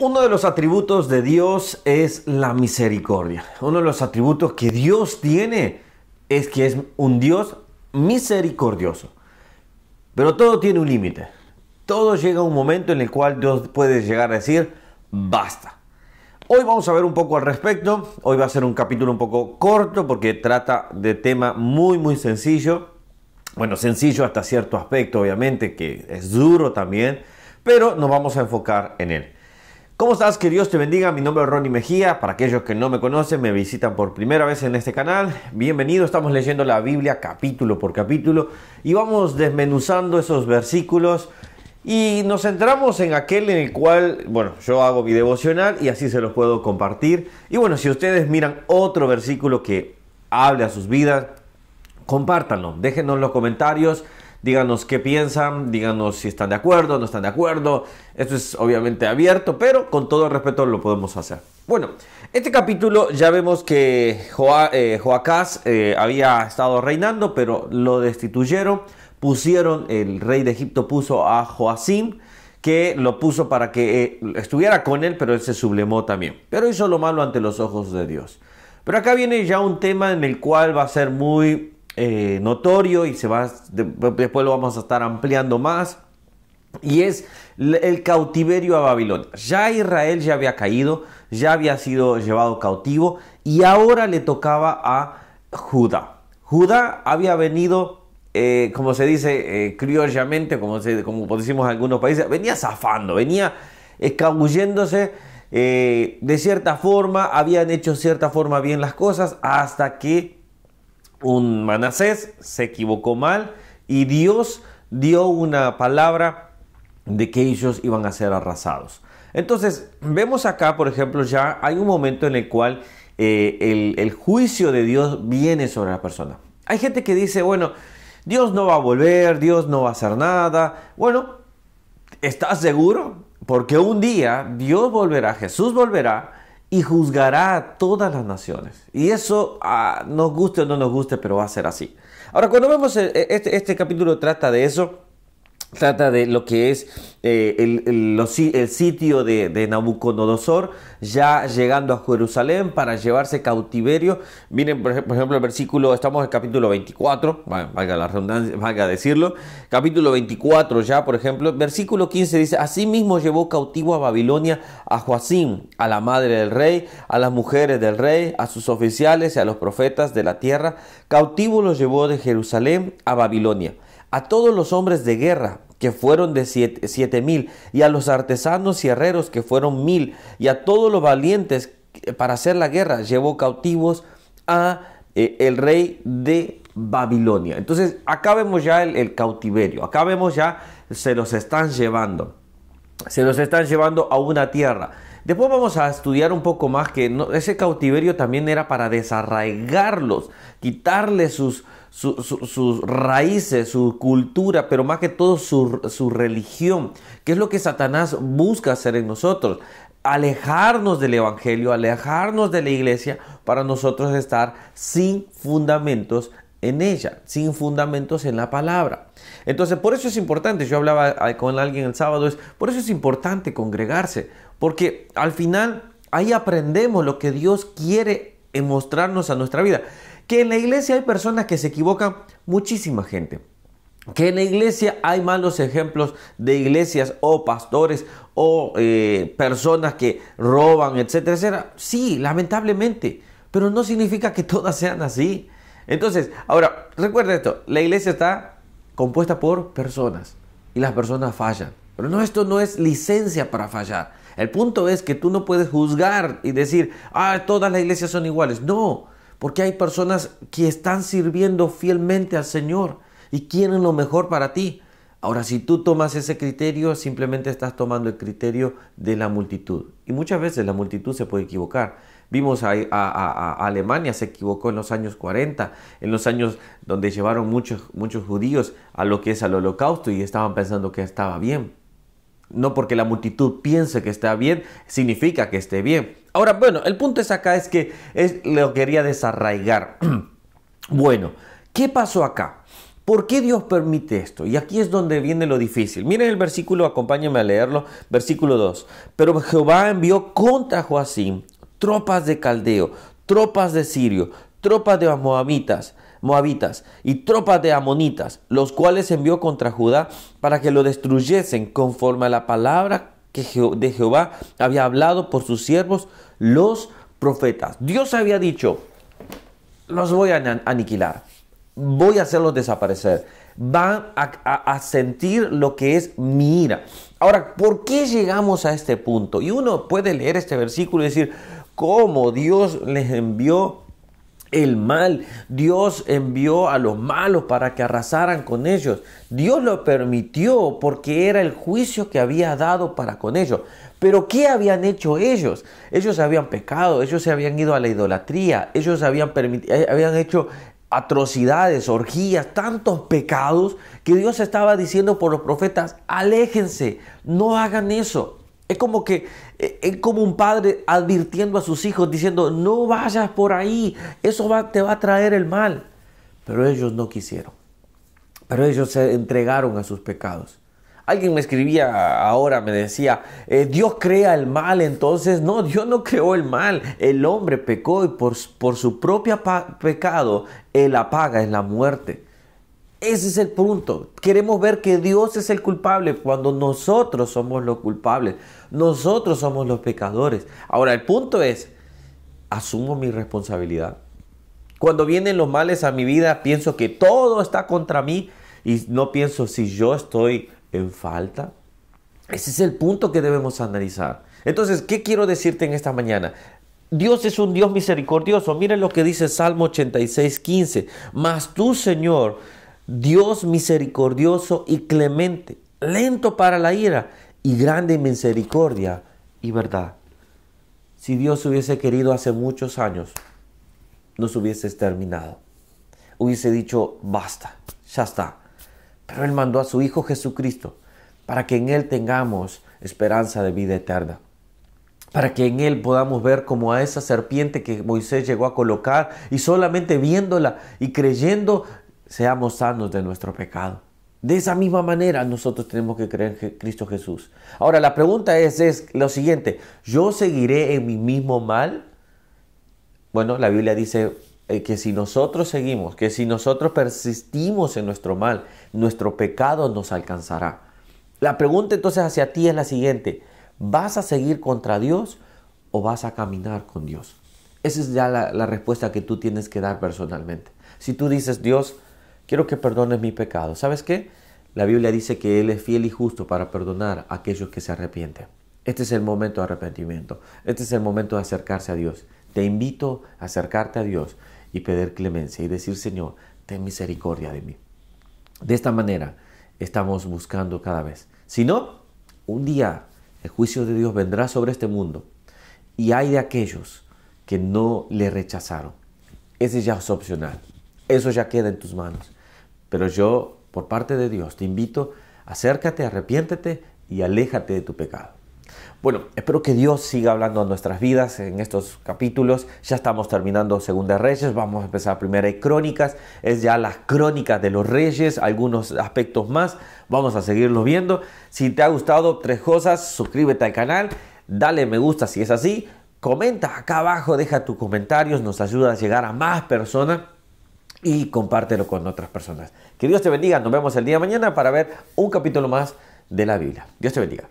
Uno de los atributos de Dios es la misericordia. Uno de los atributos que Dios tiene es que es un Dios misericordioso. Pero todo tiene un límite. Todo llega a un momento en el cual Dios puede llegar a decir, basta. Hoy vamos a ver un poco al respecto. Hoy va a ser un capítulo un poco corto porque trata de tema muy, muy sencillo. Bueno, sencillo hasta cierto aspecto, obviamente, que es duro también, pero nos vamos a enfocar en él. ¿Cómo estás? Que Dios te bendiga. Mi nombre es Ronnie Mejía. Para aquellos que no me conocen, me visitan por primera vez en este canal. Bienvenido. Estamos leyendo la Biblia capítulo por capítulo y vamos desmenuzando esos versículos y nos centramos en aquel en el cual, bueno, yo hago mi devocional y así se los puedo compartir. Y bueno, si ustedes miran otro versículo que hable a sus vidas, compártanlo, déjenos en los comentarios Díganos qué piensan, díganos si están de acuerdo, no están de acuerdo. Esto es obviamente abierto, pero con todo respeto lo podemos hacer. Bueno, este capítulo ya vemos que eh, Joacás eh, había estado reinando, pero lo destituyeron. Pusieron, el rey de Egipto puso a Joacim, que lo puso para que eh, estuviera con él, pero él se sublemó también. Pero hizo lo malo ante los ojos de Dios. Pero acá viene ya un tema en el cual va a ser muy eh, notorio y se va, después lo vamos a estar ampliando más. Y es el cautiverio a Babilonia. Ya Israel ya había caído, ya había sido llevado cautivo y ahora le tocaba a Judá. Judá había venido, eh, como se dice eh, criollamente, como, como decimos en algunos países, venía zafando, venía escabulléndose de cierta forma, habían hecho cierta forma bien las cosas hasta que un Manasés se equivocó mal y Dios dio una palabra de que ellos iban a ser arrasados. Entonces, vemos acá, por ejemplo, ya hay un momento en el cual eh, el, el, juicio de Dios viene sobre la persona. Hay gente que dice, bueno, Dios no va a volver, Dios no va a hacer nada. Bueno, ¿estás seguro? Porque un día Dios volverá, Jesús volverá, y juzgará a todas las naciones. Y eso, ah, nos guste o no nos guste, pero va a ser así. Ahora, cuando vemos eh, eh, este, este capítulo trata de eso, trata de lo que es eh, el, sitio de, Nabucodonosor ya llegando a Jerusalén para llevarse cautiverio. Miren, por, ejemplo, el versículo, estamos en el capítulo 24, valga la redundancia, valga decirlo, capítulo 24 ya, por ejemplo, versículo 15 dice, asimismo llevó cautivo a Babilonia a Joacim, a la madre del rey, a las mujeres del rey, a sus oficiales y a los profetas de la tierra, cautivo los llevó de Jerusalén a Babilonia a todos los hombres de guerra, que fueron de siete, mil, y a los artesanos y herreros, que fueron mil, y a todos los valientes eh, para hacer la guerra, llevó cautivos a eh, el rey de Babilonia. Entonces, acá vemos ya el, el cautiverio, acá vemos ya se los están llevando, se los están llevando a una tierra Después vamos a estudiar un poco más que ese cautiverio también era para desarraigarlos, quitarles sus, sus raíces, su cultura, pero más que todo su, su religión, que es lo que Satanás busca hacer en nosotros alejarnos del Evangelio, alejarnos de la iglesia para nosotros estar sin fundamentos en ella, sin fundamentos en la palabra. Entonces, por eso es importante, yo hablaba eh, con alguien el sábado, es, por eso es importante congregarse, porque al final ahí aprendemos lo que Dios quiere mostrarnos a nuestra vida. Que en la iglesia hay personas que se equivocan, muchísima gente. Que en la iglesia hay malos ejemplos de iglesias o pastores o eh, personas que roban, etcétera, etcétera. Sí, lamentablemente, pero no significa que todas sean así. Entonces, ahora, recuerda esto, la iglesia está compuesta por personas y las personas fallan. Pero no, esto no es licencia para fallar. El punto es que tú no puedes juzgar y decir, ah, todas las iglesias son iguales. No, porque hay personas que están sirviendo fielmente al Señor y quieren lo mejor para ti. Ahora, si tú tomas ese criterio, simplemente estás tomando el criterio de la multitud. Y muchas veces la multitud se puede equivocar. Vimos a, Alemania se equivocó en los años 40, en los años donde llevaron muchos, muchos judíos a lo que es el holocausto y estaban pensando que estaba bien. No porque la multitud piense que está bien, significa que esté bien. Ahora, bueno, el punto es acá es que es, lo quería desarraigar. bueno, ¿qué pasó acá? ¿Por qué Dios permite esto? Y aquí es donde viene lo difícil. Miren el versículo, acompáñenme a leerlo, versículo 2. Pero Jehová envió contra Joacim tropas de Caldeo, tropas de Sirio, tropas de Moabitas, Moabitas y tropas de Amonitas, los cuales envió contra Judá para que lo destruyesen conforme a la palabra que de Jehová había hablado por sus siervos, los profetas. Dios había dicho, los voy a aniquilar voy a hacerlos desaparecer. Van a, sentir lo que es mi ira. Ahora, ¿por qué llegamos a este punto? Y uno puede leer este versículo y decir, ¿cómo Dios les envió el mal? Dios envió a los malos para que arrasaran con ellos. Dios lo permitió porque era el juicio que había dado para con ellos. Pero ¿qué habían hecho ellos? Ellos habían pecado, ellos se habían ido a la idolatría, ellos habían, eh, habían hecho atrocidades, orgías, tantos pecados que Dios estaba diciendo por los profetas, aléjense, no hagan eso. Es como que e, es como un padre advirtiendo a sus hijos diciendo, "No vayas por ahí, eso te va a traer el mal." Pero ellos no quisieron. Pero ellos se entregaron a sus pecados. Alguien me escribía ahora, me decía, eh, Dios crea el mal, entonces no, Dios no creó el mal, el hombre pecó y por, por su propio pecado, él apaga, en la muerte. Ese es el punto. Queremos ver que Dios es el culpable cuando nosotros somos los culpables. Nosotros somos los pecadores. Ahora, el punto es, asumo mi responsabilidad. Cuando vienen los males a mi vida, pienso que todo está contra mí y no pienso si yo estoy en falta? Ese es el punto que debemos analizar. Entonces, ¿qué quiero decirte en esta mañana? Dios es un Dios misericordioso. Miren lo que dice Salmo 86, 15. Mas tú, Señor, Dios misericordioso y clemente, lento para la ira y grande en misericordia y verdad. Si Dios hubiese querido hace muchos años, nos hubiese terminado. Hubiese dicho, basta, ya está. Pero Él mandó a su Hijo Jesucristo para que en Él tengamos esperanza de vida eterna. Para que en Él podamos ver como a esa serpiente que Moisés llegó a colocar y solamente viéndola y creyendo seamos sanos de nuestro pecado. De esa misma manera nosotros tenemos que creer en Cristo Jesús. Ahora la pregunta es, es lo siguiente, ¿yo seguiré en mi mismo mal? Bueno, la Biblia dice eh, que si nosotros seguimos, que si nosotros persistimos en nuestro mal, nuestro pecado nos alcanzará. La pregunta entonces hacia ti es la siguiente, ¿vas a seguir contra Dios o vas a caminar con Dios? Esa es ya la, respuesta que tú tienes que dar personalmente. Si tú dices, Dios, quiero que perdones mi pecado, ¿sabes qué? La Biblia dice que Él es fiel y justo para perdonar a aquellos que se arrepienten. Este es el momento de arrepentimiento. Este es el momento de acercarse a Dios. Te invito a acercarte a Dios y pedir clemencia y decir, Señor, ten misericordia de mí. De esta manera estamos buscando cada vez. Si no, un día el juicio de Dios vendrá sobre este mundo y hay de aquellos que no le rechazaron. Ese ya es opcional. Eso ya queda en tus manos. Pero yo, por parte de Dios, te invito, acércate, arrepiéntete y aléjate de tu pecado. Bueno, espero que Dios siga hablando a nuestras vidas en estos capítulos. Ya estamos terminando Segunda Reyes, vamos a empezar Primera y Crónicas, es ya las crónicas de los reyes, algunos aspectos más, vamos a seguirlo viendo. Si te ha gustado tres cosas, suscríbete al canal, dale me gusta si es así, comenta acá abajo, deja tus comentarios, nos ayuda a llegar a más personas y compártelo con otras personas. Que Dios te bendiga, nos vemos el día de mañana para ver un capítulo más de la Biblia. Dios te bendiga.